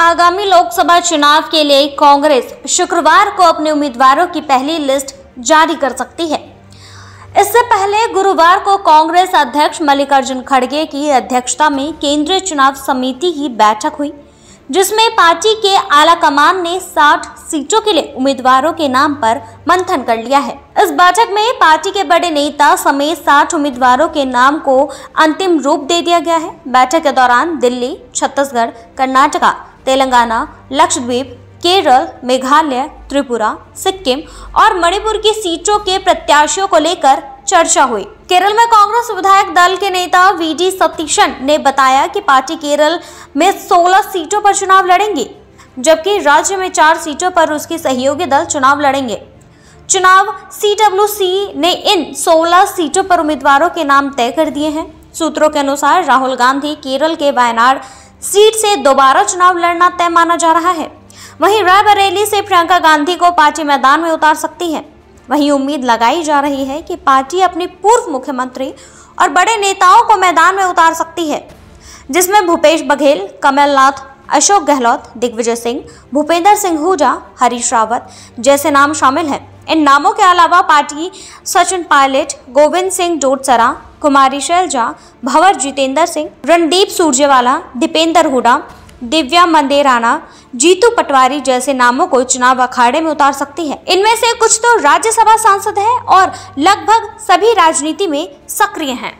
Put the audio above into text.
आगामी लोकसभा चुनाव के लिए कांग्रेस शुक्रवार को अपने उम्मीदवारों की पहली लिस्ट जारी कर सकती है इससे पहले गुरुवार को कांग्रेस अध्यक्ष मल्लिकार्जुन खड़गे की अध्यक्षता में केंद्रीय चुनाव समिति की बैठक हुई जिसमें पार्टी के आलाकमान ने 60 सीटों के लिए उम्मीदवारों के नाम पर मंथन कर लिया है इस बैठक में पार्टी के बड़े नेता समेत साठ उम्मीदवारों के नाम को अंतिम रूप दे दिया गया है बैठक के दौरान दिल्ली छत्तीसगढ़ कर्नाटका तेलंगाना लक्षद्वीप केरल मेघालय त्रिपुरा सिक्किम और मणिपुर की सीटों के प्रत्याशियों को लेकर चर्चा हुई केरल में कांग्रेस विधायक दल के नेता वीडी सतीशन ने बताया कि पार्टी केरल में 16 सीटों पर चुनाव लड़ेंगी जबकि राज्य में चार सीटों पर उसके सहयोगी दल चुनाव लड़ेंगे चुनाव सी ने इन 16 सीटों पर उम्मीदवारों के नाम तय कर दिए हैं सूत्रों के अनुसार राहुल गांधी केरल के वायनाड सीट से दोबारा चुनाव लड़ना तय माना जा रहा है वहीं रायबरेली से प्रियंका गांधी को पार्टी मैदान में उतार सकती है वहीं उम्मीद लगाई जा रही है कि पार्टी अपने पूर्व मुख्यमंत्री और बड़े नेताओं को मैदान में उतार सकती है जिसमें भूपेश बघेल कमलनाथ अशोक गहलोत दिग्विजय सिंह भूपेंद्र सिंह हुजा हरीश रावत जैसे नाम शामिल हैं इन नामों के अलावा पार्टी सचिन पायलट गोविंद सिंह डोटसरा कुमारी शैलजा भंवर जितेंद्र सिंह रणदीप सुरजेवाला दीपेंद्र हुडा दिव्या मंदेराना जीतू पटवारी जैसे नामों को चुनाव अखाड़े में उतार सकती है इनमें से कुछ तो राज्यसभा सांसद हैं और लगभग सभी राजनीति में सक्रिय हैं